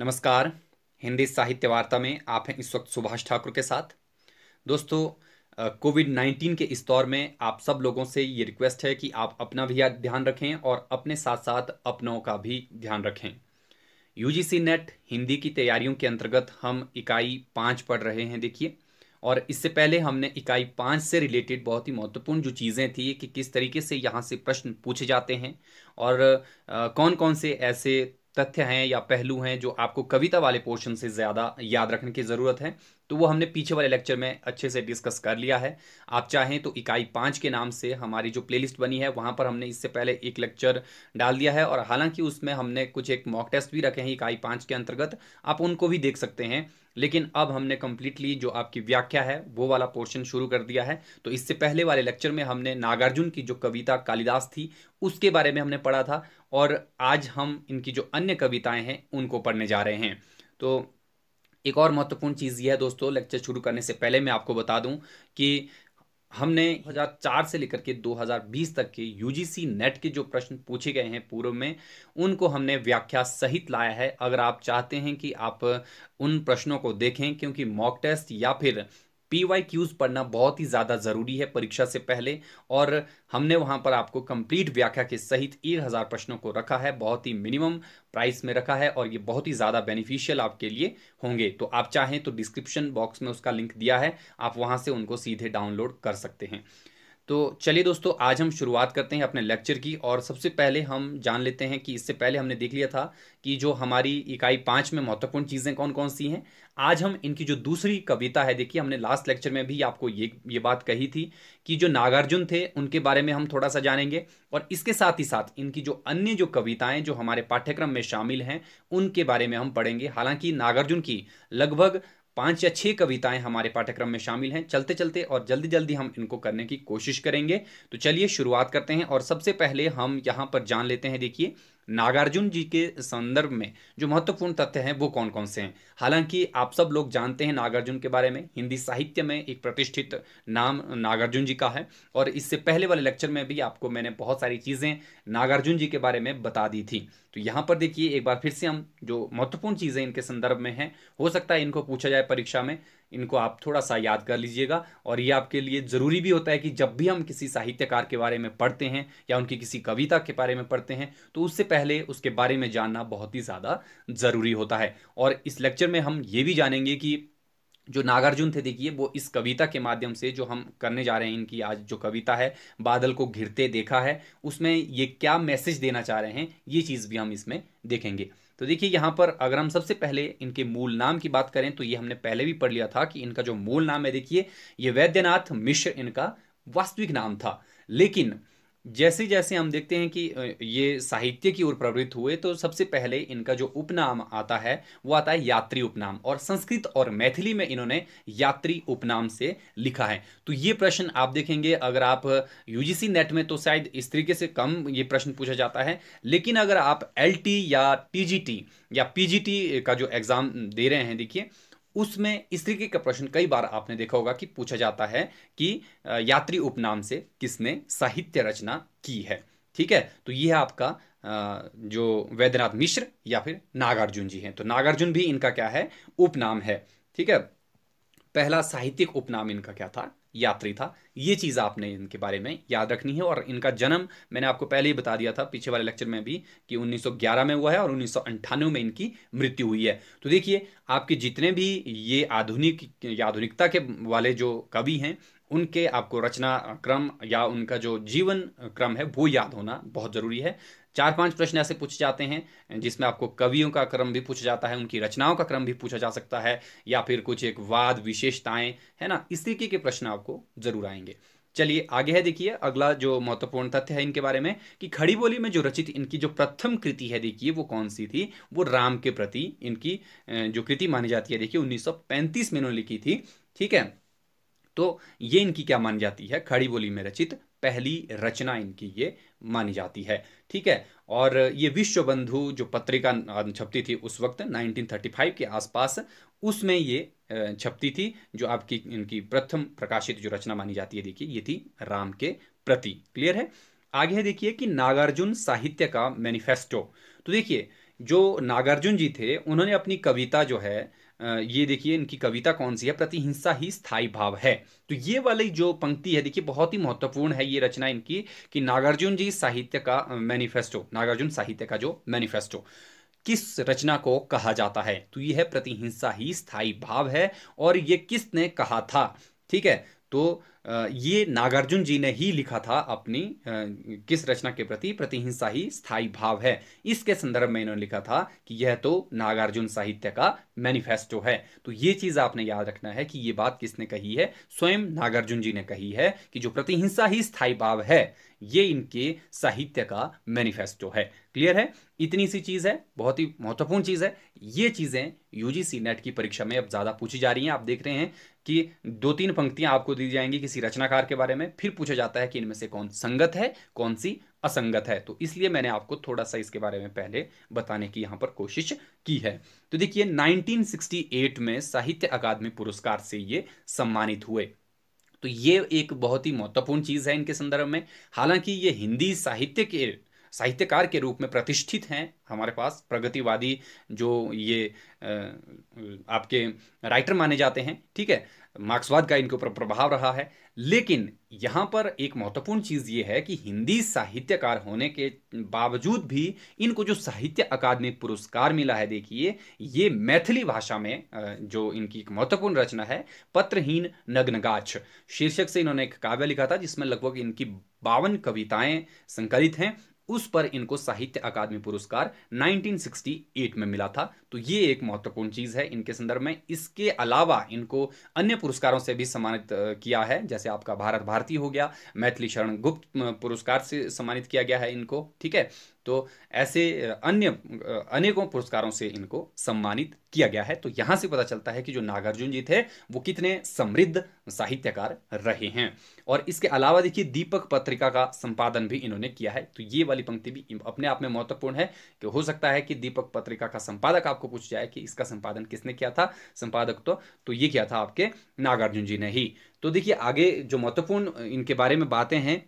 नमस्कार हिंदी साहित्य वार्ता में आप हैं इस वक्त सुभाष ठाकुर के साथ दोस्तों कोविड नाइन्टीन के इस दौर में आप सब लोगों से ये रिक्वेस्ट है कि आप अपना भी ध्यान रखें और अपने साथ साथ अपनों का भी ध्यान रखें यूजीसी नेट हिंदी की तैयारियों के अंतर्गत हम इकाई पाँच पढ़ रहे हैं देखिए और इससे पहले हमने इकाई पाँच से रिलेटेड बहुत ही महत्वपूर्ण जो चीज़ें थी कि किस तरीके से यहाँ से प्रश्न पूछे जाते हैं और कौन कौन से ऐसे तथ्य हैं या पहलू हैं जो आपको कविता वाले पोर्शन से ज़्यादा याद रखने की ज़रूरत है तो वो हमने पीछे वाले लेक्चर में अच्छे से डिस्कस कर लिया है आप चाहें तो इकाई पाँच के नाम से हमारी जो प्लेलिस्ट बनी है वहाँ पर हमने इससे पहले एक लेक्चर डाल दिया है और हालांकि उसमें हमने कुछ एक मॉक टेस्ट भी रखे हैं इकाई पाँच के अंतर्गत आप उनको भी देख सकते हैं लेकिन अब हमने कम्प्लीटली जो आपकी व्याख्या है वो वाला पोर्शन शुरू कर दिया है तो इससे पहले वाले लेक्चर में हमने नागार्जुन की जो कविता कालिदास थी उसके बारे में हमने पढ़ा था और आज हम इनकी जो अन्य कविताएं हैं उनको पढ़ने जा रहे हैं तो एक और महत्वपूर्ण चीज़ यह है दोस्तों लेक्चर शुरू करने से पहले मैं आपको बता दूं कि हमने 2004 से लेकर के 2020 तक के यूजीसी नेट के जो प्रश्न पूछे गए हैं पूर्व में उनको हमने व्याख्या सहित लाया है अगर आप चाहते हैं कि आप उन प्रश्नों को देखें क्योंकि मॉक टेस्ट या फिर पी क्यूज पढ़ना बहुत ही ज़्यादा ज़रूरी है परीक्षा से पहले और हमने वहां पर आपको कंप्लीट व्याख्या के सहित एक हज़ार प्रश्नों को रखा है बहुत ही मिनिमम प्राइस में रखा है और ये बहुत ही ज़्यादा बेनिफिशियल आपके लिए होंगे तो आप चाहें तो डिस्क्रिप्शन बॉक्स में उसका लिंक दिया है आप वहां से उनको सीधे डाउनलोड कर सकते हैं तो चलिए दोस्तों आज हम शुरुआत करते हैं अपने लेक्चर की और सबसे पहले हम जान लेते हैं कि इससे पहले हमने देख लिया था कि जो हमारी इकाई पाँच में महत्वपूर्ण चीज़ें कौन कौन सी हैं आज हम इनकी जो दूसरी कविता है देखिए हमने लास्ट लेक्चर में भी आपको ये ये बात कही थी कि जो नागार्जुन थे उनके बारे में हम थोड़ा सा जानेंगे और इसके साथ ही साथ इनकी जो अन्य जो कविताएं जो हमारे पाठ्यक्रम में शामिल हैं उनके बारे में हम पढ़ेंगे हालांकि नागार्जुन की लगभग पांच या छह कविताएं हमारे पाठ्यक्रम में शामिल हैं चलते चलते और जल्दी जल्दी हम इनको करने की कोशिश करेंगे तो चलिए शुरुआत करते हैं और सबसे पहले हम यहाँ पर जान लेते हैं देखिए नागार्जुन जी के संदर्भ में जो महत्वपूर्ण तथ्य हैं वो कौन कौन से हैं हालांकि आप सब लोग जानते हैं नागार्जुन के बारे में हिंदी साहित्य में एक प्रतिष्ठित नाम नागार्जुन जी का है और इससे पहले वाले लेक्चर में भी आपको मैंने बहुत सारी चीज़ें नागार्जुन जी के बारे में बता दी थी तो यहाँ पर देखिए एक बार फिर से हम जो महत्वपूर्ण चीज़ें इनके संदर्भ में हैं हो सकता है इनको पूछा जाए परीक्षा में इनको आप थोड़ा सा याद कर लीजिएगा और ये आपके लिए ज़रूरी भी होता है कि जब भी हम किसी साहित्यकार के बारे में पढ़ते हैं या उनकी किसी कविता के बारे में पढ़ते हैं तो उससे पहले उसके बारे में जानना बहुत ही ज़्यादा ज़रूरी होता है और इस लेक्चर में हम ये भी जानेंगे कि जो नागार्जुन थे देखिए वो इस कविता के माध्यम से जो हम करने जा रहे हैं इनकी आज जो कविता है बादल को घिरते देखा है उसमें ये क्या मैसेज देना चाह रहे हैं ये चीज़ भी हम इसमें देखेंगे तो देखिए यहाँ पर अगर हम सबसे पहले इनके मूल नाम की बात करें तो ये हमने पहले भी पढ़ लिया था कि इनका जो मूल नाम है देखिए ये वैद्यनाथ मिश्र इनका वास्तविक नाम था लेकिन जैसे जैसे हम देखते हैं कि ये साहित्य की ओर प्रवृत्त हुए तो सबसे पहले इनका जो उपनाम आता है वो आता है यात्री उपनाम और संस्कृत और मैथिली में इन्होंने यात्री उपनाम से लिखा है तो ये प्रश्न आप देखेंगे अगर आप यूजीसी नेट में तो शायद इस तरीके से कम ये प्रश्न पूछा जाता है लेकिन अगर आप एल या टी या पी का जो एग्ज़ाम दे रहे हैं देखिए उसमें इस तरीके का प्रश्न कई बार आपने देखा होगा कि पूछा जाता है कि यात्री उपनाम से किसने साहित्य रचना की है ठीक है तो ये है आपका जो वैद्यनाथ मिश्र या फिर नागार्जुन जी हैं तो नागार्जुन भी इनका क्या है उपनाम है ठीक है पहला साहित्यिक उपनाम इनका क्या था यात्री था ये चीज़ आपने इनके बारे में याद रखनी है और इनका जन्म मैंने आपको पहले ही बता दिया था पीछे वाले लेक्चर में भी कि 1911 में हुआ है और उन्नीस में इनकी मृत्यु हुई है तो देखिए आपके जितने भी ये आधुनिक आधुनिकता के वाले जो कवि हैं उनके आपको रचना क्रम या उनका जो जीवन क्रम है वो याद होना बहुत ज़रूरी है चार पांच प्रश्न ऐसे पूछे जाते हैं जिसमें आपको कवियों का क्रम भी पूछा जाता है उनकी रचनाओं का क्रम भी पूछा जा सकता है या फिर कुछ एक वाद विशेषताएं है ना इस तरीके के प्रश्न आपको जरूर आएंगे चलिए आगे है देखिए अगला जो महत्वपूर्ण तथ्य है इनके बारे में कि खड़ी बोली में जो रचित इनकी जो प्रथम कृति है देखिए वो कौन सी थी वो राम के प्रति इनकी जो कृति मानी जाती है देखिए 1935 में इन्होंने लिखी थी ठीक है तो ये इनकी क्या मानी जाती है खड़ी बोली में रचित पहली रचना इनकी ये मानी जाती है ठीक है और ये विश्व बंधु जो पत्रिका छपती थी उस वक्त 1935 के आसपास उसमें ये छपती थी जो आपकी इनकी प्रथम प्रकाशित जो रचना मानी जाती है देखिए ये थी राम के प्रति क्लियर है आगे है देखिए कि नागार्जुन साहित्य का मैनिफेस्टो तो देखिए जो नागार्जुन जी थे उन्होंने अपनी कविता जो है ये देखिए इनकी कविता कौन सी है प्रतिहिंसा ही स्थायी भाव है तो ये वाली जो पंक्ति है देखिए बहुत ही महत्वपूर्ण है ये रचना इनकी कि नागार्जुन जी साहित्य का मैनिफेस्टो नागार्जुन साहित्य का जो मैनिफेस्टो किस रचना को कहा जाता है तो ये है प्रतिहिंसा ही स्थायी भाव है और ये किसने कहा था ठीक है तो ये नागार्जुन जी ने ही लिखा था अपनी किस रचना के प्रति प्रतिहिंसा ही स्थायी भाव है इसके संदर्भ में इन्होंने लिखा था कि यह तो नागार्जुन साहित्य का मैनिफेस्टो है तो ये चीज आपने याद रखना है कि ये बात किसने कही है स्वयं नागार्जुन जी ने कही है कि जो प्रतिहिंसा ही स्थायी भाव है ये इनके साहित्य का मैनिफेस्टो है क्लियर है इतनी सी चीज़ है बहुत ही महत्वपूर्ण चीज़ है ये चीज़ें यूजीसी नेट की परीक्षा में अब ज़्यादा पूछी जा रही हैं आप देख रहे हैं कि दो तीन पंक्तियां आपको दी जाएंगी किसी रचनाकार के बारे में फिर पूछा जाता है कि इनमें से कौन संगत है कौन सी असंगत है तो इसलिए मैंने आपको थोड़ा सा इसके बारे में पहले बताने की यहाँ पर कोशिश की है तो देखिए 1968 में साहित्य अकादमी पुरस्कार से ये सम्मानित हुए तो ये एक बहुत ही महत्वपूर्ण चीज़ है इनके संदर्भ में हालांकि ये हिंदी साहित्य के साहित्यकार के रूप में प्रतिष्ठित हैं हमारे पास प्रगतिवादी जो ये आपके राइटर माने जाते हैं ठीक है मार्क्सवाद का इनके ऊपर प्रभाव रहा है लेकिन यहाँ पर एक महत्वपूर्ण चीज़ ये है कि हिंदी साहित्यकार होने के बावजूद भी इनको जो साहित्य अकादमी पुरस्कार मिला है देखिए ये मैथिली भाषा में जो इनकी एक महत्वपूर्ण रचना है पत्रहीन नग्नगाछ शीर्षक से इन्होंने एक काव्य लिखा था जिसमें लगभग इनकी बावन कविताएं संकलित हैं उस पर इनको साहित्य अकादमी पुरस्कार 1968 में मिला था तो ये एक महत्वपूर्ण चीज़ है इनके संदर्भ में इसके अलावा इनको अन्य पुरस्कारों से भी सम्मानित किया है जैसे आपका भारत भारती हो गया मैथिली शरण गुप्त पुरस्कार से सम्मानित किया गया है इनको ठीक है तो ऐसे अन्य अनेकों पुरस्कारों से इनको सम्मानित किया गया है तो यहां से पता चलता है कि जो नागार्जुन जी थे वो कितने समृद्ध साहित्यकार रहे हैं और इसके अलावा देखिए दीपक पत्रिका का संपादन भी इन्होंने किया है तो ये वाली पंक्ति भी अपने आप में महत्वपूर्ण है कि हो सकता है कि दीपक पत्रिका का संपादक आपको आपको पूछ जाए कि इसका संपादन किसने किया था संपादक तो तो ये किया था आपके नागार्जुन जी ने ही तो देखिए आगे जो महत्वपूर्ण इनके बारे में बातें हैं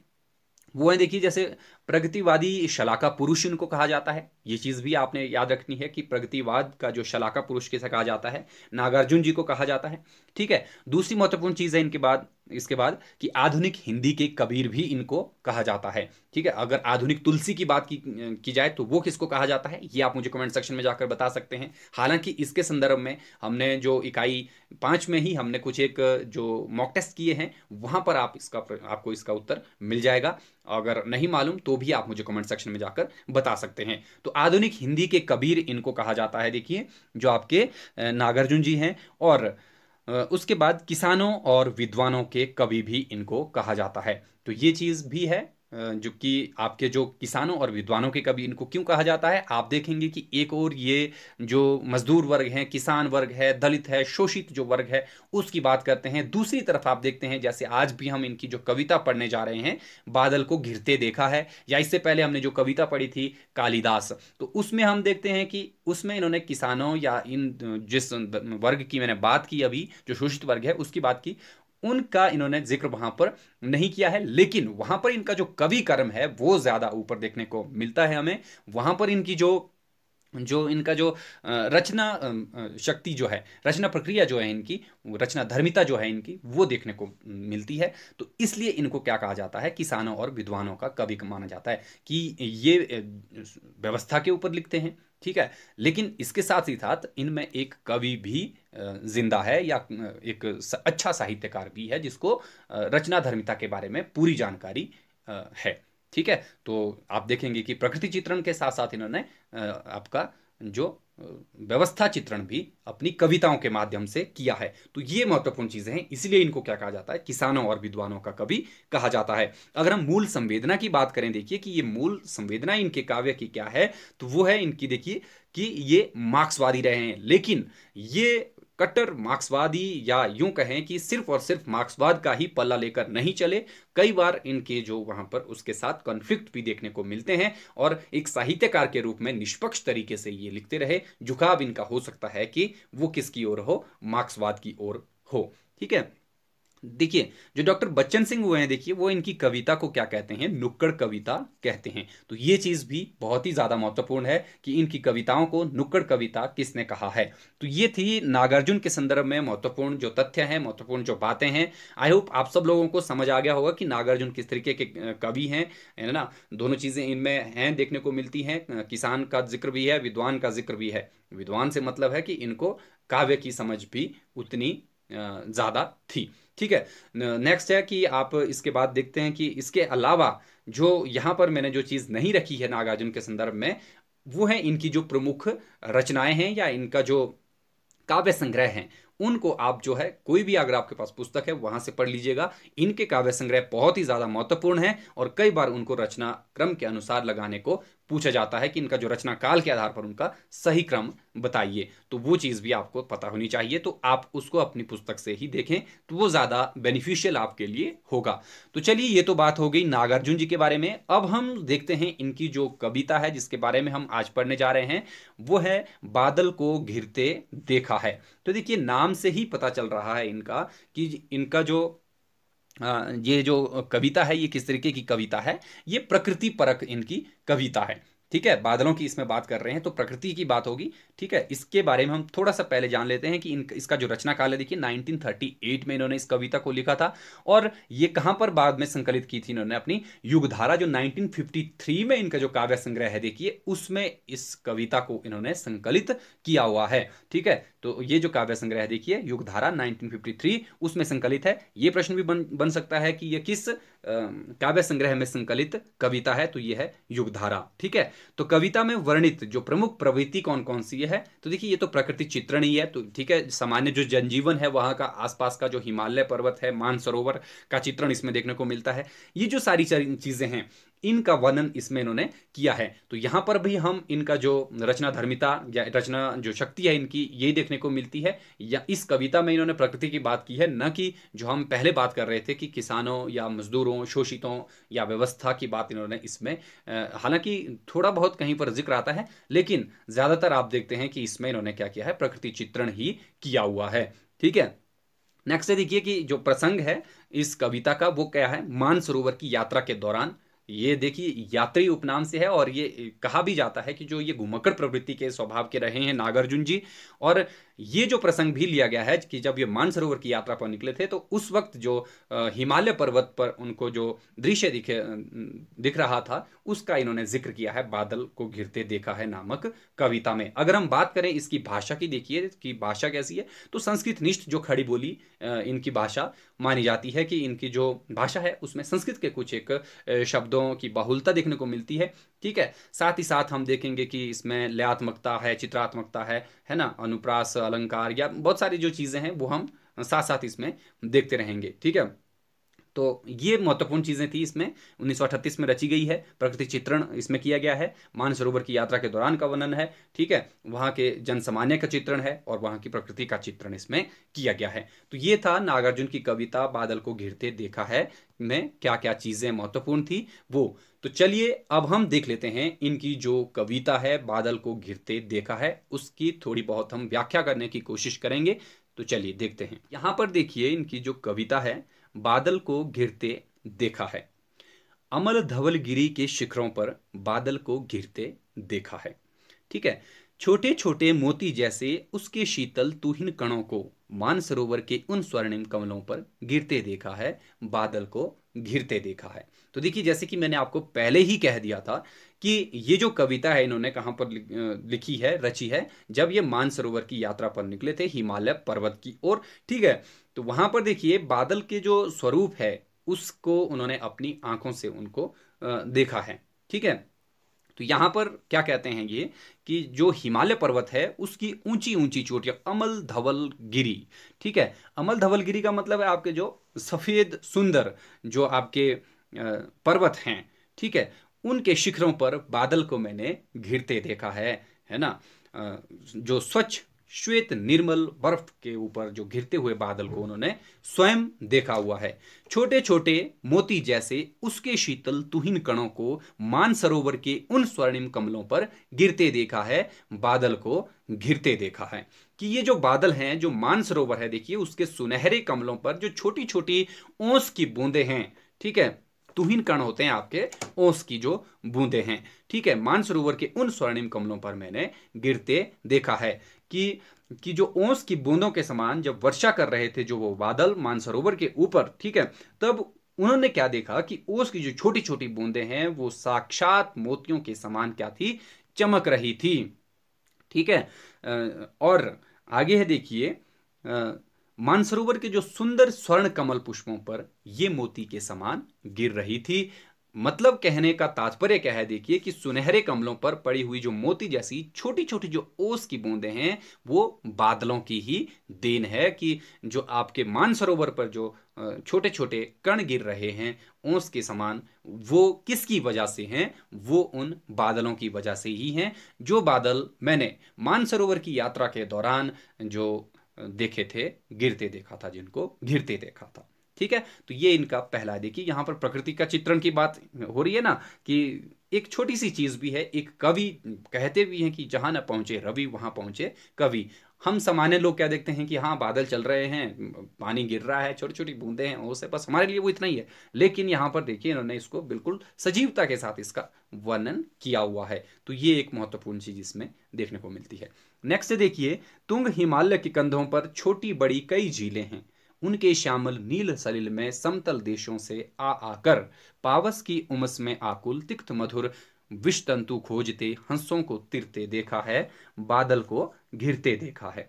वो है देखिए जैसे प्रगतिवादी शलाका पुरुष इनको कहा जाता है ये चीज़ भी आपने याद रखनी है कि प्रगतिवाद का जो शलाका पुरुष किसे कहा जाता है नागार्जुन जी को कहा जाता है ठीक है दूसरी महत्वपूर्ण चीज़ है इनके बाद इसके बाद कि आधुनिक हिंदी के कबीर भी इनको कहा जाता है ठीक है अगर आधुनिक तुलसी की बात की, की जाए तो वो किसको कहा जाता है ये आप मुझे कमेंट सेक्शन में जाकर बता सकते हैं हालांकि इसके संदर्भ में हमने जो इकाई पांच में ही हमने कुछ एक जो मॉक टेस्ट किए हैं वहां पर आप इसका आपको इसका उत्तर मिल जाएगा अगर नहीं मालूम तो भी आप मुझे कमेंट सेक्शन में जाकर बता सकते हैं तो आधुनिक हिंदी के कबीर इनको कहा जाता है देखिए जो आपके नागार्जुन जी हैं और उसके बाद किसानों और विद्वानों के कवि भी इनको कहा जाता है तो ये चीज़ भी है जो कि आपके जो किसानों और विद्वानों के कभी इनको क्यों कहा जाता है आप देखेंगे कि एक और ये जो मजदूर वर्ग हैं किसान वर्ग है दलित है शोषित जो वर्ग है उसकी बात करते हैं दूसरी तरफ आप देखते हैं जैसे आज भी हम इनकी जो कविता पढ़ने जा रहे हैं बादल को घिरते देखा है या इससे पहले हमने जो कविता पढ़ी थी कालिदास तो उसमें हम देखते हैं कि उसमें इन्होंने किसानों या इन जिस वर्ग की मैंने बात की अभी जो शोषित वर्ग है उसकी बात की उनका इन्होंने जिक्र वहां पर नहीं किया है लेकिन वहां पर इनका जो कवि कर्म है वो ज्यादा ऊपर देखने को मिलता है हमें वहां पर इनकी जो जो इनका जो रचना शक्ति जो है रचना प्रक्रिया जो है इनकी रचना धर्मिता जो है इनकी वो देखने को मिलती है तो इसलिए इनको क्या कहा जाता है किसानों और विद्वानों का कवि माना जाता है कि ये व्यवस्था के ऊपर लिखते हैं ठीक है लेकिन इसके साथ ही साथ इनमें एक कवि भी जिंदा है या एक अच्छा साहित्यकार भी है जिसको रचना धर्मिता के बारे में पूरी जानकारी है ठीक है तो आप देखेंगे कि प्रकृति चित्रण के साथ साथ इन्होंने आपका जो व्यवस्था चित्रण भी अपनी कविताओं के माध्यम से किया है तो ये महत्वपूर्ण चीज़ें हैं इसलिए इनको क्या कहा जाता है किसानों और विद्वानों का कवि कहा जाता है अगर हम मूल संवेदना की बात करें देखिए कि ये मूल संवेदना इनके काव्य की क्या है तो वो है इनकी देखिए कि ये मार्क्सवादी रहे हैं लेकिन ये कट्टर मार्क्सवादी या यूं कहें कि सिर्फ और सिर्फ मार्क्सवाद का ही पल्ला लेकर नहीं चले कई बार इनके जो वहां पर उसके साथ कॉन्फ्लिक्ट भी देखने को मिलते हैं और एक साहित्यकार के रूप में निष्पक्ष तरीके से ये लिखते रहे झुकाव इनका हो सकता है कि वो किसकी ओर हो मार्क्सवाद की ओर हो ठीक है देखिए जो डॉक्टर बच्चन सिंह हुए हैं देखिए वो इनकी कविता को क्या कहते हैं नुक्कड़ कविता कहते हैं तो ये चीज़ भी बहुत ही ज़्यादा महत्वपूर्ण है कि इनकी कविताओं को नुक्कड़ कविता किसने कहा है तो ये थी नागार्जुन के संदर्भ में महत्वपूर्ण जो तथ्य हैं महत्वपूर्ण जो बातें हैं आई होप आप सब लोगों को समझ आ गया होगा कि नागार्जुन किस तरीके के कवि हैं है ना दोनों चीज़ें इनमें हैं देखने को मिलती हैं किसान का जिक्र भी है विद्वान का जिक्र भी है विद्वान से मतलब है कि इनको काव्य की समझ भी उतनी ज़्यादा थी ठीक है नेक्स्ट है कि आप इसके बाद देखते हैं कि इसके अलावा जो यहां पर मैंने जो चीज़ नहीं रखी है नागार्जुन के संदर्भ में वो है इनकी जो प्रमुख रचनाएं हैं या इनका जो काव्य संग्रह है उनको आप जो है कोई भी अगर आपके पास पुस्तक है वहां से पढ़ लीजिएगा इनके काव्य संग्रह बहुत ही ज्यादा महत्वपूर्ण है और कई बार उनको रचना क्रम के अनुसार लगाने को पूछा जाता है कि इनका जो रचना काल के आधार पर उनका सही क्रम बताइए तो वो चीज़ भी आपको पता होनी चाहिए तो आप उसको अपनी पुस्तक से ही देखें तो वो ज़्यादा बेनिफिशियल आपके लिए होगा तो चलिए ये तो बात हो गई नागार्जुन जी के बारे में अब हम देखते हैं इनकी जो कविता है जिसके बारे में हम आज पढ़ने जा रहे हैं वो है बादल को घिरते देखा है तो देखिए नाम नाम से ही पता चल रहा है इनका कि इनका जो ये जो कविता है ये किस तरीके की कविता है ये प्रकृति परक इनकी कविता है ठीक है बादलों की इसमें बात कर रहे हैं तो प्रकृति की बात होगी ठीक है इसके बारे में हम थोड़ा सा पहले जान लेते हैं कि इन इसका जो काल है देखिए 1938 में इन्होंने इस कविता को लिखा था और ये कहां पर बाद में संकलित की थी इन्होंने अपनी युगधारा जो 1953 में इनका जो काव्य संग्रह है देखिए उसमें इस कविता को इन्होंने संकलित किया हुआ है ठीक है तो ये जो काव्य संग्रह है देखिए युगधारा थ्री उसमें संकलित है ये प्रश्न भी बन बन सकता है कि ये किस काव्य संग्रह में संकलित कविता है तो यह है युगधारा ठीक है तो कविता में वर्णित जो प्रमुख प्रवृत्ति कौन कौन सी है तो देखिए ये तो प्रकृति चित्रण ही है तो ठीक है सामान्य जो जनजीवन है वहां का आसपास का जो हिमालय पर्वत है मानसरोवर का चित्रण इसमें देखने को मिलता है ये जो सारी चीज़ें हैं इनका वर्णन इसमें इन्होंने किया है तो यहां पर भी हम इनका जो रचना धर्मिता या रचना जो शक्ति है इनकी ये देखने को मिलती है या इस कविता में इन्होंने प्रकृति की बात की है न कि जो हम पहले बात कर रहे थे कि किसानों या मजदूरों शोषितों या व्यवस्था की बात इन्होंने इसमें हालांकि थोड़ा बहुत कहीं पर जिक्र आता है लेकिन ज़्यादातर आप देखते हैं कि इसमें इन्होंने क्या किया है प्रकृति चित्रण ही किया हुआ है ठीक है नेक्स्ट देखिए कि जो प्रसंग है इस कविता का वो क्या है मानसरोवर की यात्रा के दौरान ये देखिए यात्री उपनाम से है और ये कहा भी जाता है कि जो ये घुमक्कड़ प्रवृत्ति के स्वभाव के रहे हैं नागार्जुन जी और ये जो प्रसंग भी लिया गया है कि जब ये मानसरोवर की यात्रा पर निकले थे तो उस वक्त जो हिमालय पर्वत पर उनको जो दृश्य दिखे दिख रहा था उसका इन्होंने जिक्र किया है बादल को घिरते देखा है नामक कविता में अगर हम बात करें इसकी भाषा की देखिए कि भाषा कैसी है तो संस्कृत निष्ठ जो खड़ी बोली इनकी भाषा मानी जाती है कि इनकी जो भाषा है उसमें संस्कृत के कुछ एक शब्दों शब्दों की बाहुलता देखने को मिलती है ठीक है साथ ही साथ हम देखेंगे कि इसमें लयात्मकता है चित्रात्मकता है है ना अनुप्रास अलंकार या बहुत सारी जो चीज़ें हैं वो हम साथ साथ इसमें देखते रहेंगे ठीक है तो ये महत्वपूर्ण चीज़ें थी इसमें उन्नीस में रची गई है प्रकृति चित्रण इसमें किया गया है मानसरोवर की यात्रा के दौरान का वर्णन है ठीक है वहाँ के जनसामान्य का चित्रण है और वहाँ की प्रकृति का चित्रण इसमें किया गया है तो ये था नागार्जुन की कविता बादल को घिरते देखा है में क्या क्या चीज़ें महत्वपूर्ण थी वो तो चलिए अब हम देख लेते हैं इनकी जो कविता है बादल को घिरते देखा है उसकी थोड़ी बहुत हम व्याख्या करने की कोशिश करेंगे तो चलिए देखते हैं यहाँ पर देखिए इनकी जो कविता है बादल को घिरते देखा है अमल धवल गिरी के शिखरों पर बादल को घिरते देखा है ठीक है छोटे छोटे मोती जैसे उसके शीतल तुहिन कणों को मानसरोवर के उन स्वर्णिम कमलों पर गिरते देखा है बादल को घिरते देखा है तो देखिए जैसे कि मैंने आपको पहले ही कह दिया था कि ये जो कविता है इन्होंने कहाँ पर लिखी है रची है जब ये मानसरोवर की यात्रा पर निकले थे हिमालय पर्वत की ओर ठीक है तो वहां पर देखिए बादल के जो स्वरूप है उसको उन्होंने अपनी आंखों से उनको देखा है ठीक है तो यहां पर क्या कहते हैं ये कि जो हिमालय पर्वत है उसकी ऊंची ऊंची चोटियां अमल धवल गिरी ठीक है अमल धवल गिरी का मतलब है आपके जो सफ़ेद सुंदर जो आपके पर्वत हैं ठीक है उनके शिखरों पर बादल को मैंने घिरते देखा है है ना जो स्वच्छ श्वेत निर्मल बर्फ के ऊपर जो घिरते हुए बादल को उन्होंने स्वयं देखा हुआ है छोटे छोटे मोती जैसे उसके शीतल तुहिन कणों को मानसरोवर के उन स्वर्णिम कमलों पर गिरते देखा है बादल को घिरते देखा है कि ये जो बादल हैं जो मानसरोवर है देखिए उसके सुनहरे कमलों पर जो छोटी छोटी ओस की बूंदे हैं ठीक है तुहिन कण होते हैं आपके ओस की जो बूंदे हैं ठीक है मानसरोवर के उन स्वर्णिम कमलों पर मैंने गिरते देखा है कि कि जो ओस की बूंदों के समान जब वर्षा कर रहे थे जो वो बादल मानसरोवर के ऊपर ठीक है तब उन्होंने क्या देखा कि ओस की जो छोटी छोटी बूंदे हैं वो साक्षात मोतियों के समान क्या थी चमक रही थी ठीक है और आगे है देखिए मानसरोवर के जो सुंदर स्वर्ण कमल पुष्पों पर ये मोती के समान गिर रही थी मतलब कहने का तात्पर्य क्या है देखिए कि सुनहरे कमलों पर पड़ी हुई जो मोती जैसी छोटी छोटी जो ओस की बूंदे हैं वो बादलों की ही देन है कि जो आपके मानसरोवर पर जो छोटे छोटे कण गिर रहे हैं ओस के समान वो किसकी वजह से हैं वो उन बादलों की वजह से ही हैं जो बादल मैंने मानसरोवर की यात्रा के दौरान जो देखे थे गिरते देखा था जिनको गिरते देखा था ठीक है तो ये इनका पहला देखिए यहाँ पर प्रकृति का चित्रण की बात हो रही है ना कि एक छोटी सी चीज़ भी है एक कवि कहते भी हैं कि जहां न पहुंचे रवि वहां पहुंचे कवि हम सामान्य लोग क्या देखते हैं कि हाँ बादल चल रहे हैं पानी गिर रहा है छोटी छोटी बूंदे हैं वो से बस हमारे लिए वो इतना ही है लेकिन यहाँ पर देखिए इन्होंने इसको बिल्कुल सजीवता के साथ इसका वर्णन किया हुआ है तो ये एक महत्वपूर्ण चीज इसमें देखने को मिलती है नेक्स्ट देखिए तुंग हिमालय के कंधों पर छोटी बड़ी कई झीलें हैं उनके श्यामल नील सलिल में समतल देशों से आ आकर पावस की उमस में आकुल तिक्त मधुर विष तंतु खोजते हंसों को तिरते देखा है बादल को घिरते देखा है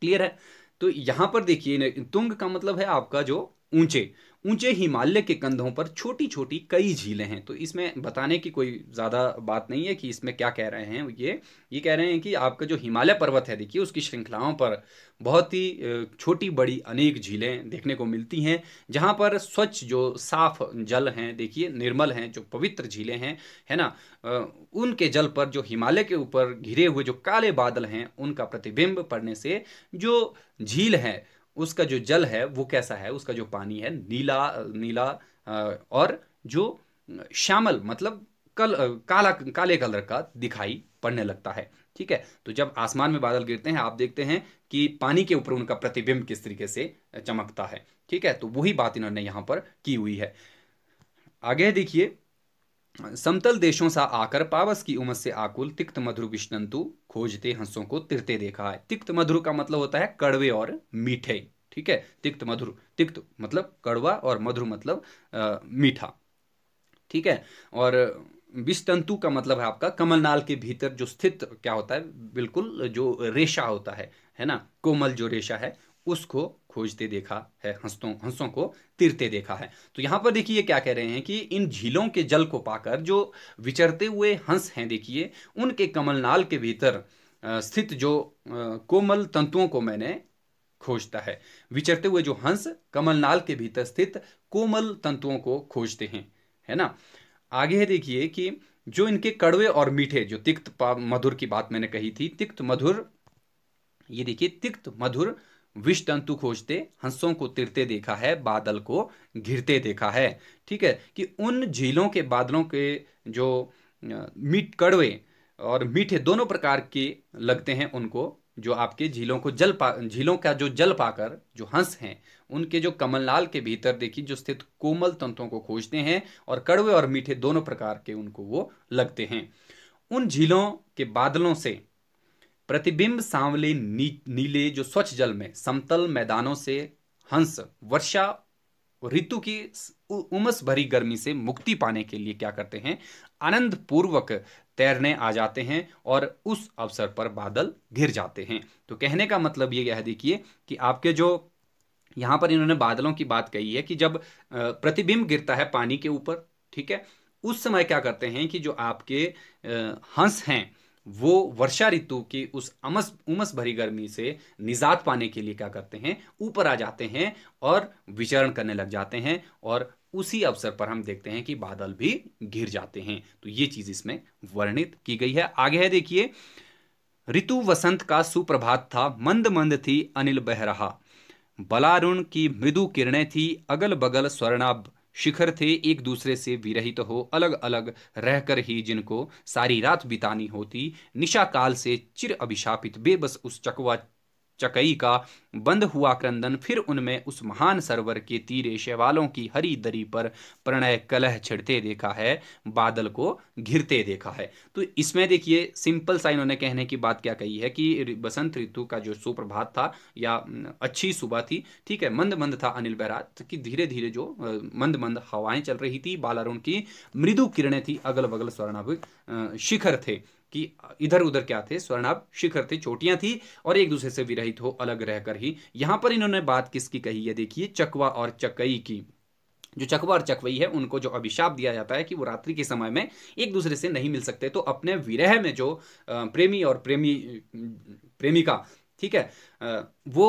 क्लियर है तो यहां पर देखिए तुंग का मतलब है आपका जो ऊंचे ऊंचे हिमालय के कंधों पर छोटी छोटी कई झीलें हैं तो इसमें बताने की कोई ज़्यादा बात नहीं है कि इसमें क्या कह रहे हैं ये ये कह रहे हैं कि आपका जो हिमालय पर्वत है देखिए उसकी श्रृंखलाओं पर बहुत ही छोटी बड़ी अनेक झीलें देखने को मिलती हैं जहाँ पर स्वच्छ जो साफ जल हैं देखिए निर्मल हैं जो पवित्र झीलें हैं है ना उनके जल पर जो हिमालय के ऊपर घिरे हुए जो काले बादल हैं उनका प्रतिबिंब पड़ने से जो झील है उसका जो जल है वो कैसा है उसका जो पानी है नीला नीला और जो श्यामल मतलब कल काला काले कलर का दिखाई पड़ने लगता है ठीक है तो जब आसमान में बादल गिरते हैं आप देखते हैं कि पानी के ऊपर उनका प्रतिबिंब किस तरीके से चमकता है ठीक है तो वही बात इन्होंने यहां पर की हुई है आगे देखिए समतल देशों सा आकर पावस की उमस से आकुल तिक्त मधुर विष्णंतु खोजते हंसों को तिरते देखा है तिक्त मधुर का मतलब होता है कड़वे और मीठे ठीक है तिक्त मधुर तिक्त मतलब कड़वा और मधुर मतलब आ, मीठा ठीक है और विष्टंतु का मतलब है आपका कमलनाल के भीतर जो स्थित क्या होता है बिल्कुल जो रेशा होता है है ना कोमल जो रेशा है उसको खोजते देखा है हंसों हंसों को तिरते देखा है तो यहाँ पर देखिए क्या कह रहे हैं कि इन झीलों के जल को पाकर जो विचरते हुए हंस हैं देखिए उनके कमलनाल के भीतर स्थित जो कोमल तंतुओं को मैंने खोजता है विचरते हुए जो हंस कमलनाल के भीतर स्थित कोमल तंतुओं को खोजते हैं है ना आगे है देखिए कि जो इनके कड़वे और मीठे जो तिक्त मधुर की बात मैंने कही थी तिक्त मधुर ये देखिए तिक्त मधुर विष तंतु खोजते हंसों को तिरते देखा है बादल को घिरते देखा है ठीक है कि उन झीलों के बादलों के जो मीठ कड़वे और मीठे दोनों प्रकार के लगते हैं उनको जो आपके झीलों को जल पा झीलों का जो जल पाकर जो हंस हैं उनके जो कमलनाल के भीतर देखिए जो स्थित कोमल तंतों को खोजते हैं और कड़वे और मीठे दोनों प्रकार के उनको वो लगते हैं उन झीलों के बादलों से प्रतिबिंब सांवले नी, नीले जो स्वच्छ जल में समतल मैदानों से हंस वर्षा ऋतु की उमस भरी गर्मी से मुक्ति पाने के लिए क्या करते हैं आनंद पूर्वक तैरने आ जाते हैं और उस अवसर पर बादल घिर जाते हैं तो कहने का मतलब ये यह देखिए कि आपके जो यहाँ पर इन्होंने बादलों की बात कही है कि जब प्रतिबिंब गिरता है पानी के ऊपर ठीक है उस समय क्या करते हैं कि जो आपके हंस हैं वो वर्षा ऋतु की उस अमस उमस भरी गर्मी से निजात पाने के लिए क्या करते हैं ऊपर आ जाते हैं और विचरण करने लग जाते हैं और उसी अवसर पर हम देखते हैं कि बादल भी घिर जाते हैं तो ये चीज इसमें वर्णित की गई है आगे है देखिए ऋतु वसंत का सुप्रभात था मंद मंद थी अनिल बह रहा बलारुण की मृदु किरणें थी अगल बगल स्वर्णाभ शिखर थे एक दूसरे से विरहित तो हो अलग अलग रहकर ही जिनको सारी रात बितानी होती निशा काल से चिर अभिशापित बेबस उस चकवा चकई का बंद हुआ क्रंदन फिर उनमें उस महान सरोवर के तीरे शैवालों की हरी दरी पर प्रणय कलह छिड़ते देखा है बादल को घिरते देखा है तो इसमें देखिए सिंपल सा इन्होंने कहने की बात क्या कही है कि बसंत ऋतु का जो सुप्रभात था या अच्छी सुबह थी ठीक है मंद मंद था अनिल बैराज की धीरे धीरे जो मंद मंद हवाएं चल रही थी बालारुण की मृदु किरणें थी अगल बगल स्वर्णाभ शिखर थे कि इधर उधर क्या थे स्वर्णाभ शिखर थे चोटियां थी और एक दूसरे से विरहित हो अलग रहकर ही यहां पर इन्होंने बात किसकी कही है देखिए चकवा और चकई की जो चकवा और चकवई है उनको जो अभिशाप दिया जाता है कि वो रात्रि के समय में एक दूसरे से नहीं मिल सकते तो अपने विरह में जो प्रेमी और प्रेमी प्रेमिका ठीक है वो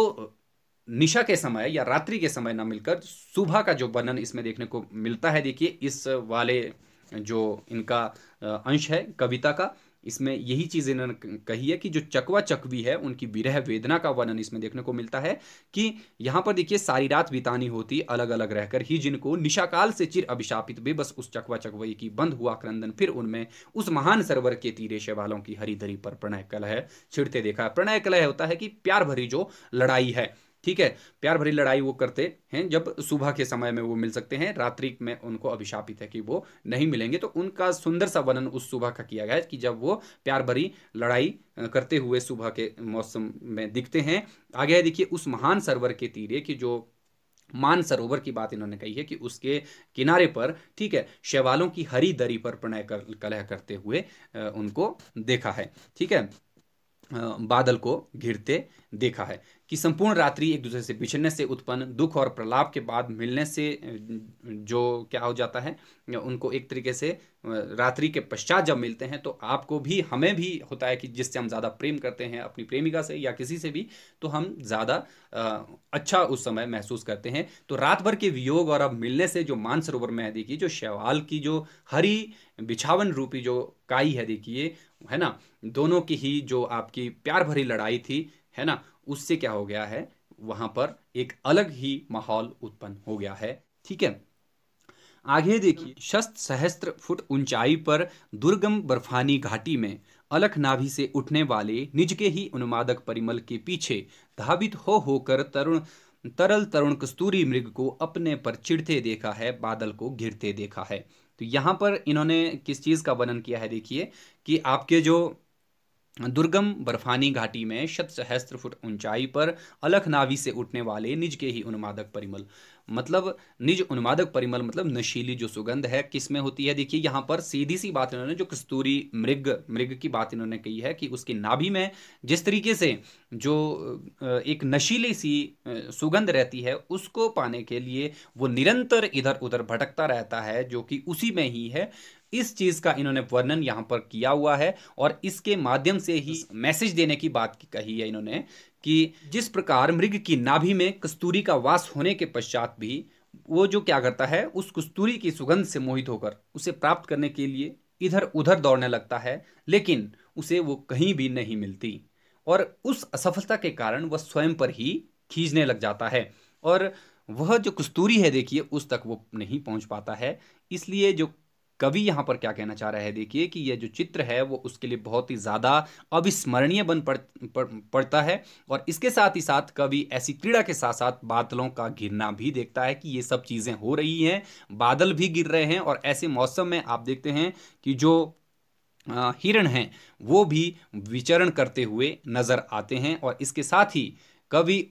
निशा के समय या रात्रि के समय ना मिलकर सुबह का जो वर्णन इसमें देखने को मिलता है देखिए इस वाले जो इनका अंश है कविता का इसमें यही चीज़ इन्होंने कही है कि जो चकवा चकवी है उनकी विरह वेदना का वर्णन इसमें देखने को मिलता है कि यहाँ पर देखिए सारी रात बितानी होती अलग अलग रहकर ही जिनको निशाकाल से चिर अभिशापित भी बस उस चकवा चकवई की बंद हुआ क्रंदन फिर उनमें उस महान सरोवर के तीरे शैवालों की हरी धरी पर प्रणय कलह छिड़ते देखा प्रणय कलह होता है कि प्यार भरी जो लड़ाई है ठीक है प्यार भरी लड़ाई वो करते हैं जब सुबह के समय में वो मिल सकते हैं रात्रि में उनको अभिशापित है कि वो नहीं मिलेंगे तो उनका सुंदर सा वर्णन उस सुबह का किया गया है कि जब वो प्यार भरी लड़ाई करते हुए सुबह के मौसम में दिखते हैं आगे देखिए उस महान सरोवर के तीरे की जो मान सरोवर की बात इन्होंने कही है कि उसके किनारे पर ठीक है शैवालों की हरी दरी पर प्रणय कर, कलह करते हुए उनको देखा है ठीक है बादल को घिरते देखा है कि संपूर्ण रात्रि एक दूसरे से बिछड़ने से उत्पन्न दुख और प्रलाप के बाद मिलने से जो क्या हो जाता है उनको एक तरीके से रात्रि के पश्चात जब मिलते हैं तो आपको भी हमें भी होता है कि जिससे हम ज़्यादा प्रेम करते हैं अपनी प्रेमिका से या किसी से भी तो हम ज़्यादा अच्छा उस समय महसूस करते हैं तो रात भर के वियोग और अब मिलने से जो मानसरोवर में है देखिए जो शैवाल की जो हरी बिछावन रूपी जो काई है देखिए है ना दोनों की ही जो आपकी प्यार भरी लड़ाई थी है ना उससे क्या हो गया है वहां पर एक अलग ही माहौल उत्पन्न हो गया है ठीक है आगे देखिए शस्त सहस्त्र फुट ऊंचाई पर दुर्गम बर्फानी घाटी में अलख नाभि से उठने वाले निज के ही उन्मादक परिमल के पीछे धावित हो होकर तरुण तरल तरुण कस्तूरी मृग को अपने पर चिढ़ते देखा है बादल को घिरते देखा है तो यहाँ पर इन्होंने किस चीज़ का वर्णन किया है देखिए कि आपके जो दुर्गम बर्फानी घाटी में शत सहस्त्र फुट ऊंचाई पर अलख नावी से उठने वाले निज के ही उन्मादक परिमल मतलब निज उन्मादक परिमल मतलब नशीली जो सुगंध है किस में होती है देखिए यहाँ पर सीधी सी बात इन्होंने जो कस्तूरी मृग मृग की बात इन्होंने कही है कि उसकी नाभि में जिस तरीके से जो एक नशीली सी सुगंध रहती है उसको पाने के लिए वो निरंतर इधर उधर भटकता रहता है जो कि उसी में ही है इस चीज का इन्होंने वर्णन यहां पर किया हुआ है और इसके माध्यम से ही मैसेज देने की बात कही है इन्होंने कि जिस प्रकार मृग की नाभि में कस्तूरी का वास होने के पश्चात भी वो जो क्या करता है उस कस्तूरी की सुगंध से मोहित होकर उसे प्राप्त करने के लिए इधर उधर दौड़ने लगता है लेकिन उसे वो कहीं भी नहीं मिलती और उस असफलता के कारण वह स्वयं पर ही खींचने लग जाता है और वह जो कस्तूरी है देखिए उस तक वो नहीं पहुंच पाता है इसलिए जो कवि यहाँ पर क्या कहना चाह रहा है देखिए कि यह जो चित्र है वो उसके लिए बहुत ही ज़्यादा अविस्मरणीय बन पड़ पड़ता है और इसके साथ ही साथ कवि ऐसी क्रीड़ा के साथ साथ बादलों का गिरना भी देखता है कि ये सब चीज़ें हो रही हैं बादल भी गिर रहे हैं और ऐसे मौसम में आप देखते हैं कि जो हिरण हैं वो भी विचरण करते हुए नज़र आते हैं और इसके साथ ही कवि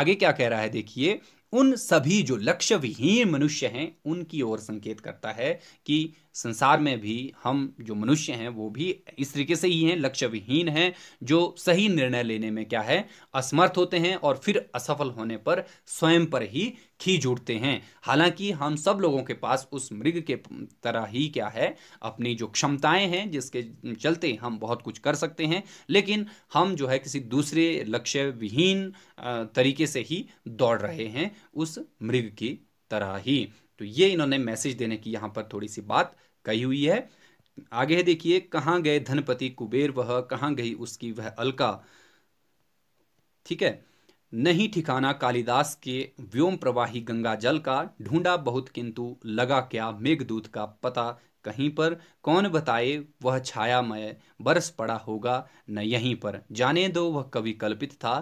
आगे क्या कह रहा है देखिए उन सभी जो लक्ष्य विहीन मनुष्य हैं उनकी ओर संकेत करता है कि संसार में भी हम जो मनुष्य हैं वो भी इस तरीके से ही हैं लक्ष्य विहीन हैं जो सही निर्णय लेने में क्या है असमर्थ होते हैं और फिर असफल होने पर स्वयं पर ही खींच जुड़ते हैं हालांकि हम सब लोगों के पास उस मृग के तरह ही क्या है अपनी जो क्षमताएं हैं जिसके चलते हम बहुत कुछ कर सकते हैं लेकिन हम जो है किसी दूसरे लक्ष्य विहीन तरीके से ही दौड़ रहे हैं उस मृग की तरह ही तो ये इन्होंने मैसेज देने की यहाँ पर थोड़ी सी बात कही हुई है आगे देखिए कहाँ गए धनपति कुबेर वह कहाँ गई उसकी वह अलका ठीक है नहीं ठिकाना कालिदास के व्योम प्रवाही गंगा जल का ढूंढा बहुत किंतु लगा क्या मेघदूत का पता कहीं पर कौन बताए वह छायामय बरस पड़ा होगा न यहीं पर जाने दो वह कवि कल्पित था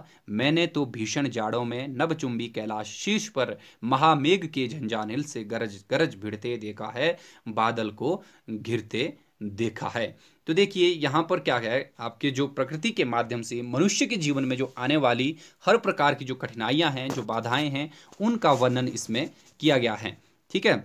मैंने तो भीषण जाड़ों में नवचुंबी कैलाश शीर्ष पर महामेघ के झंझानिल से गरज गरज भिड़ते देखा है बादल को घिरते देखा है तो देखिए यहाँ पर क्या है आपके जो प्रकृति के माध्यम से मनुष्य के जीवन में जो आने वाली हर प्रकार की जो कठिनाइयाँ हैं जो बाधाएं हैं उनका वर्णन इसमें किया गया है ठीक है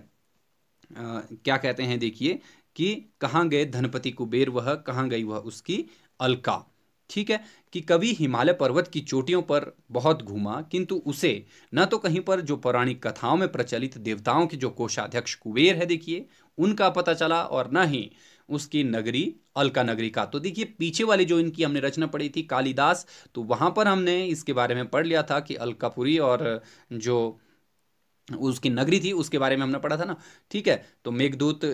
क्या कहते हैं देखिए कि कहाँ गए धनपति कुबेर वह कहाँ गई वह उसकी अलका ठीक है कि कवि हिमालय पर्वत की चोटियों पर बहुत घूमा किंतु उसे न तो कहीं पर जो पौराणिक कथाओं में प्रचलित देवताओं के जो कोषाध्यक्ष कुबेर है देखिए उनका पता चला और न ही उसकी नगरी अलका नगरी का तो देखिए पीछे वाली जो इनकी हमने रचना पढ़ी थी कालिदास तो वहाँ पर हमने इसके बारे में पढ़ लिया था कि अलकापुरी और जो उसकी नगरी थी उसके बारे में हमने पढ़ा था ना ठीक है तो मेघदूत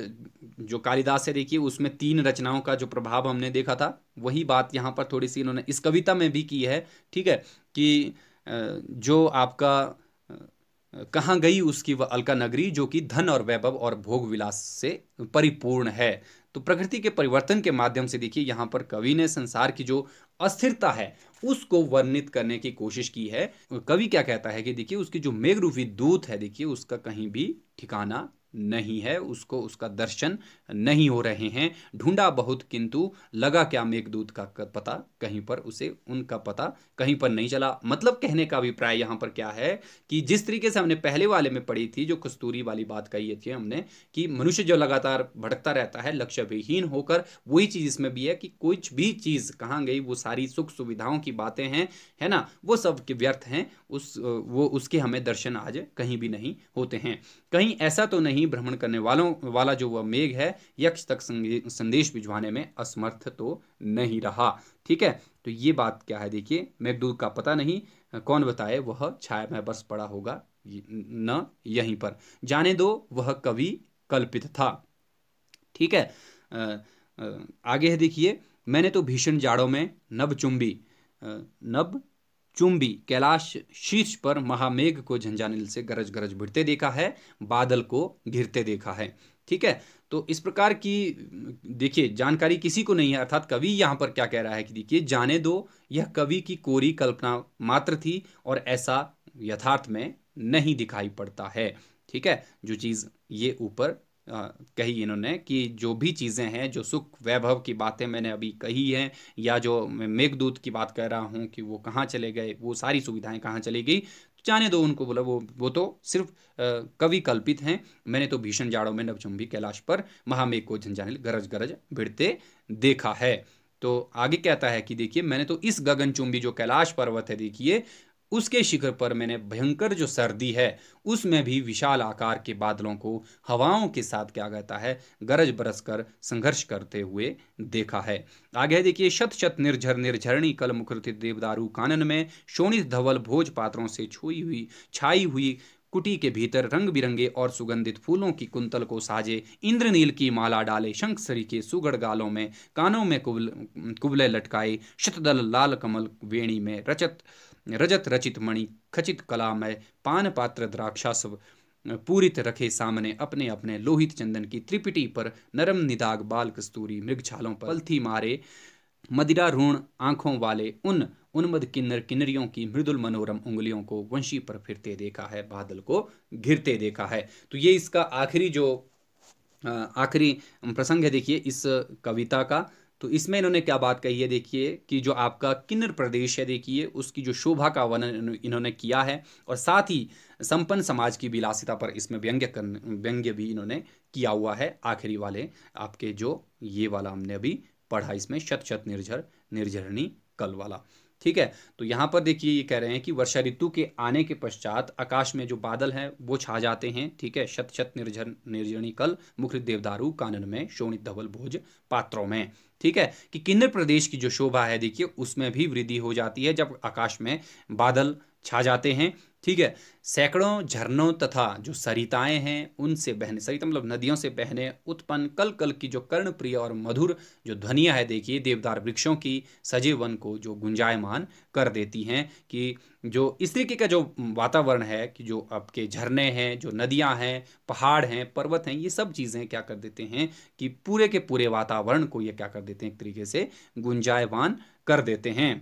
जो कालिदास है देखिए उसमें तीन रचनाओं का जो प्रभाव हमने देखा था वही बात यहाँ पर थोड़ी सी इन्होंने इस कविता में भी की है ठीक है कि जो आपका कहाँ गई उसकी वह अलका नगरी जो कि धन और वैभव और भोग विलास से परिपूर्ण है तो प्रकृति के परिवर्तन के माध्यम से देखिए यहाँ पर कवि ने संसार की जो अस्थिरता है उसको वर्णित करने की कोशिश की है कवि क्या कहता है कि देखिए उसकी जो रूपी दूत है देखिए उसका कहीं भी ठिकाना नहीं है उसको उसका दर्शन नहीं हो रहे हैं ढूंढा बहुत किंतु लगा क्या मेघदूत का पता कहीं पर उसे उनका पता कहीं पर नहीं चला मतलब कहने का अभिप्राय यहाँ पर क्या है कि जिस तरीके से हमने पहले वाले में पढ़ी थी जो कस्तूरी वाली बात कही थी हमने कि मनुष्य जो लगातार भटकता रहता है लक्ष्य विहीन होकर वही चीज़ इसमें भी है कि कुछ भी चीज़ कहाँ गई वो सारी सुख सुविधाओं की बातें हैं है ना वो सब व्यर्थ हैं उस वो उसके हमें दर्शन आज कहीं भी नहीं होते हैं कहीं ऐसा तो नहीं भ्रमण करने वालों वाला जो वह मेघ है यक्ष तक संदेश भिजवाने में असमर्थ तो नहीं रहा ठीक है तो ये बात क्या है देखिए मेघदूत का पता नहीं कौन बताए वह छाया में बस पड़ा होगा न यहीं पर जाने दो वह कवि कल्पित था ठीक है आगे है देखिए मैंने तो भीषण जाड़ों में नब चुंबी नब चुंबी कैलाश शीर्ष पर महामेघ को झंझानिल से गरज गरज भिड़ते देखा है बादल को घिरते देखा है ठीक है तो इस प्रकार की देखिए जानकारी किसी को नहीं है अर्थात कवि यहाँ पर क्या कह रहा है कि देखिए जाने दो यह कवि की कोरी कल्पना मात्र थी और ऐसा यथार्थ में नहीं दिखाई पड़ता है ठीक है जो चीज़ ये ऊपर कही इन्होंने कि जो भी चीज़ें हैं जो सुख वैभव की बातें मैंने अभी कही हैं या जो मैं मेघदूत की बात कर रहा हूँ कि वो कहाँ चले गए वो सारी सुविधाएं कहाँ चली गई जाने दो उनको बोला वो वो तो सिर्फ कवि कल्पित हैं मैंने तो भीषण जाड़ों में नवचुंबी कैलाश पर महामेघ को झंझाने गरज गरज भिड़ते देखा है तो आगे कहता है कि देखिए मैंने तो इस गगनचुंबी जो कैलाश पर्वत है देखिए उसके शिखर पर मैंने भयंकर जो सर्दी है उसमें भी विशाल आकार के बादलों को हवाओं के साथ क्या कहता है गरज बरस कर संघर्ष करते हुए देखा है आगे देखिए शत शत निर्झर निर्झरणी कल मुकृति देवदारू कानन में शोणित धवल भोज पात्रों से छुई हुई छाई हुई कुटी के भीतर रंग बिरंगे और सुगंधित फूलों की कुंतल को साजे इंद्रनील की माला डाले शंख सरी के सुगढ़ गालों में कानों में कुबल कुबले लटकाए शतदल लाल कमल वेणी में रचत रजत रचित मणि खचित कलामय पान पात्र द्राक्षासव पूरित रखे सामने अपने अपने लोहित चंदन की त्रिपिटी पर नरम निदाग बाल कस्तूरी मृगछालों पर पलथी मारे मदिरा ऋण आंखों वाले उन उन्मद किन्नर किन्नरियों की मृदुल मनोरम उंगलियों को वंशी पर फिरते देखा है बादल को घिरते देखा है तो ये इसका आखिरी जो आखिरी प्रसंग है देखिए इस कविता का तो इसमें इन्होंने क्या बात कही है देखिए कि जो आपका किन्नर प्रदेश है देखिए उसकी जो शोभा का वर्णन इन्होंने किया है और साथ ही संपन्न समाज की विलासिता पर इसमें व्यंग्य कर व्यंग्य भी इन्होंने किया हुआ है आखिरी वाले आपके जो ये वाला हमने अभी पढ़ा इसमें शत शत निर्झर निर्झरणी कल वाला ठीक है तो यहाँ पर देखिए ये कह रहे हैं कि वर्षा ऋतु के आने के पश्चात आकाश में जो बादल हैं वो छा जाते हैं ठीक है शत शत निर्झर निर्जनी कल मुखरित देवदारू कानन में शोणित धवल भोज पात्रों में ठीक है कि किन्नर प्रदेश की जो शोभा है देखिए उसमें भी वृद्धि हो जाती है जब आकाश में बादल छा जाते हैं ठीक है सैकड़ों झरनों तथा जो सरिताएं हैं उनसे बहने सरिता मतलब नदियों से बहने उत्पन्न कल कल की जो कर्णप्रिय और मधुर जो ध्वनिया है देखिए देवदार वृक्षों की सजे वन को जो गुंजायमान कर देती हैं कि जो इस तरीके का जो वातावरण है कि जो आपके झरने हैं जो नदियां हैं पहाड़ हैं पर्वत हैं ये सब चीज़ें क्या कर देते हैं कि पूरे के पूरे वातावरण को ये क्या कर देते हैं एक तरीके से गुंजायमान कर देते हैं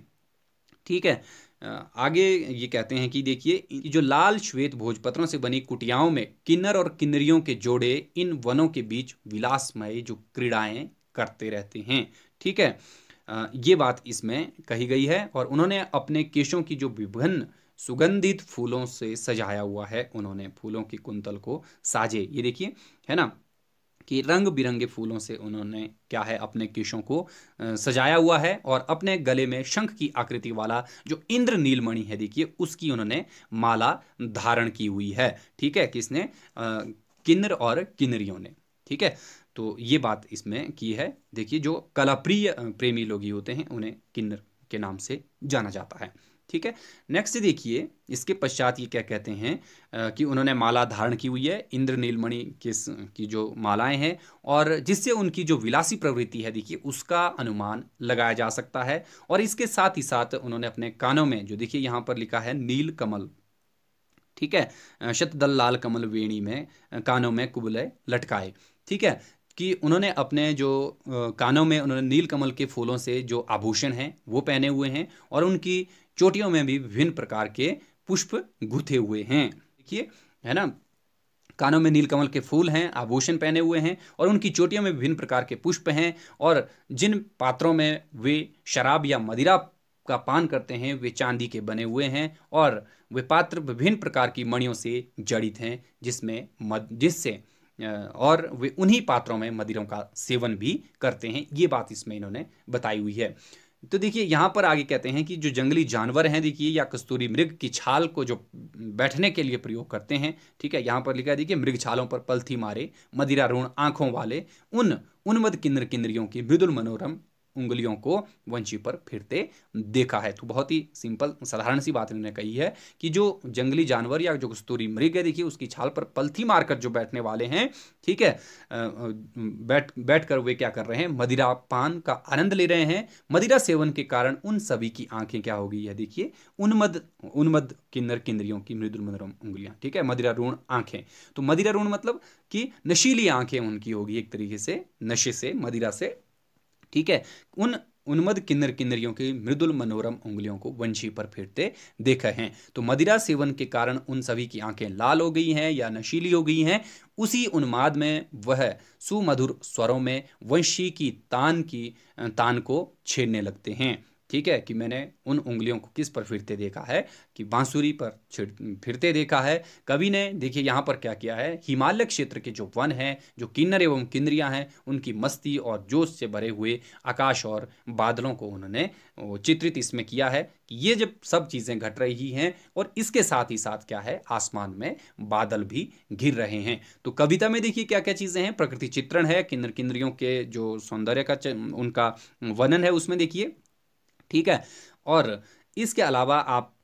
ठीक है आगे ये कहते हैं कि देखिए जो लाल श्वेत भोजपत्रों से बनी कुटियाओं में किन्नर और किन्नरियों के जोड़े इन वनों के बीच विलासमय जो क्रीड़ाएं करते रहते हैं ठीक है ये बात इसमें कही गई है और उन्होंने अपने केशों की जो विभिन्न सुगंधित फूलों से सजाया हुआ है उन्होंने फूलों की कुंतल को साजे ये देखिए है ना कि रंग बिरंगे फूलों से उन्होंने क्या है अपने केशों को सजाया हुआ है और अपने गले में शंख की आकृति वाला जो इंद्र नीलमणि है देखिए उसकी उन्होंने माला धारण की हुई है ठीक है किसने किन्नर और किन्नरियों ने ठीक है तो ये बात इसमें की है देखिए जो कलाप्रिय प्रेमी लोग होते हैं उन्हें किन्नर के नाम से जाना जाता है ठीक है नेक्स्ट देखिए इसके पश्चात ये क्या कहते हैं कि उन्होंने माला धारण की हुई है इंद्र नीलमणि किस की जो मालाएं हैं और जिससे उनकी जो विलासी प्रवृत्ति है देखिए उसका अनुमान लगाया जा सकता है और इसके साथ ही साथ उन्होंने अपने कानों में जो देखिए यहाँ पर लिखा है नील कमल ठीक है शतदल लाल कमल वेणी में कानों में कुबले लटकाए ठीक है कि उन्होंने अपने जो कानों में उन्होंने नीलकमल के फूलों से जो आभूषण हैं वो पहने हुए हैं और उनकी चोटियों में भी विभिन्न प्रकार के पुष्प गुथे हुए हैं देखिए है ना कानों में नीलकमल के फूल हैं आभूषण पहने हुए हैं और उनकी चोटियों में विभिन्न प्रकार के पुष्प हैं और जिन पात्रों में वे शराब या मदिरा का पान करते हैं वे चांदी के बने हुए हैं और वे पात्र विभिन्न प्रकार की मणियों से जड़ित हैं जिसमें मद जिससे और वे उन्हीं पात्रों में मदिरों का सेवन भी करते हैं ये बात इसमें इन्होंने बताई हुई है तो देखिए यहाँ पर आगे कहते हैं कि जो जंगली जानवर हैं देखिए या कस्तूरी मृग की छाल को जो बैठने के लिए प्रयोग करते हैं ठीक है यहाँ पर लिखा है देखिए मृग छालों पर पलथी मारे मदिरा रूण आँखों वाले उन उन्मद किन्नर किन्नरियों की मृदुल मनोरम उंगलियों को वंशी पर फिरते देखा है तो बहुत ही सिंपल साधारण सी बात इन्होंने कही है कि जो जंगली जानवर या जो कस्तूरी मृग है देखिए उसकी छाल पर पलथी मारकर जो बैठने वाले हैं ठीक है बैठ बैठ कर वे क्या कर रहे हैं मदिरा पान का आनंद ले रहे हैं मदिरा सेवन के कारण उन सभी की आंखें क्या हो गई है देखिए उन्मद उन्मद किन्नर किन्नरियों की मृदुल मनोरम उंगलियां ठीक है मदिरा ऋण आंखें तो मदिरा ऋण मतलब कि नशीली आंखें उनकी होगी एक तरीके से नशे से मदिरा से ठीक है उन उन्मद किन्नर किन्नरियों की मृदुल मनोरम उंगलियों को वंशी पर फेरते देखा है तो मदिरा सेवन के कारण उन सभी की आंखें लाल हो गई हैं या नशीली हो गई हैं उसी उन्माद में वह सुमधुर स्वरों में वंशी की तान की तान को छेड़ने लगते हैं ठीक है कि मैंने उन उंगलियों को किस पर फिरते देखा है कि बांसुरी पर फिरते देखा है कवि ने देखिए यहाँ पर क्या किया है हिमालय क्षेत्र के जो वन हैं जो किन्नर एवं किन्नरियाँ हैं उनकी मस्ती और जोश से भरे हुए आकाश और बादलों को उन्होंने चित्रित इसमें किया है कि ये जब सब चीज़ें घट रही हैं और इसके साथ ही साथ क्या है आसमान में बादल भी घिर रहे हैं तो कविता में देखिए क्या क्या चीज़ें हैं प्रकृति चित्रण है किन्नर किन्नरियों के जो सौंदर्य का उनका वर्णन है उसमें देखिए ठीक है और इसके अलावा आप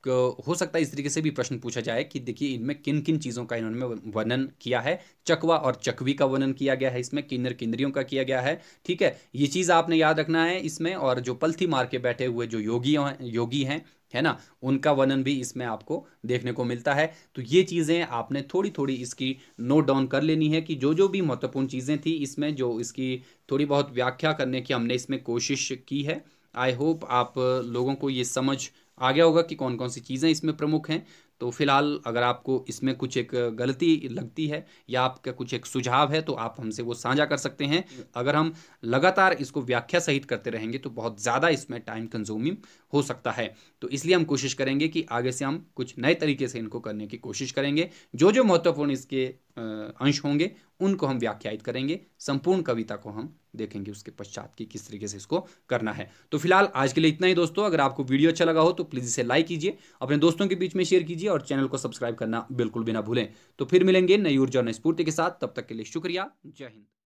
हो सकता है इस तरीके से भी प्रश्न पूछा जाए कि देखिए इनमें किन किन चीज़ों का इन्होंने वर्णन किया है चकवा और चकवी का वर्णन किया गया है इसमें किन्नर किन्नरियों का किया गया है ठीक है ये चीज़ आपने याद रखना है इसमें और जो पलथी मार के बैठे हुए जो योगी योगी हैं है ना उनका वर्णन भी इसमें आपको देखने को मिलता है तो ये चीज़ें आपने थोड़ी थोड़ी इसकी नोट डाउन कर लेनी है कि जो जो भी महत्वपूर्ण चीज़ें थी इसमें जो इसकी थोड़ी बहुत व्याख्या करने की हमने इसमें कोशिश की है आई होप आप लोगों को ये समझ आ गया होगा कि कौन कौन सी चीज़ें इसमें प्रमुख हैं तो फिलहाल अगर आपको इसमें कुछ एक गलती लगती है या आपका कुछ एक सुझाव है तो आप हमसे वो साझा कर सकते हैं अगर हम लगातार इसको व्याख्या सहित करते रहेंगे तो बहुत ज़्यादा इसमें टाइम कंज्यूमिंग हो सकता है तो इसलिए हम कोशिश करेंगे कि आगे से हम कुछ नए तरीके से इनको करने की कोशिश करेंगे जो जो महत्वपूर्ण इसके अंश होंगे उनको हम व्याख्यायित करेंगे संपूर्ण कविता को हम देखेंगे उसके पश्चात कि किस तरीके से इसको करना है तो फिलहाल आज के लिए इतना ही दोस्तों अगर आपको वीडियो अच्छा लगा हो तो प्लीज़ इसे लाइक कीजिए अपने दोस्तों के बीच में शेयर कीजिए और चैनल को सब्सक्राइब करना बिल्कुल भी ना भूलें तो फिर मिलेंगे नई ऊर्जा और स्फूर्ति के साथ तब तक के लिए शुक्रिया जय हिंद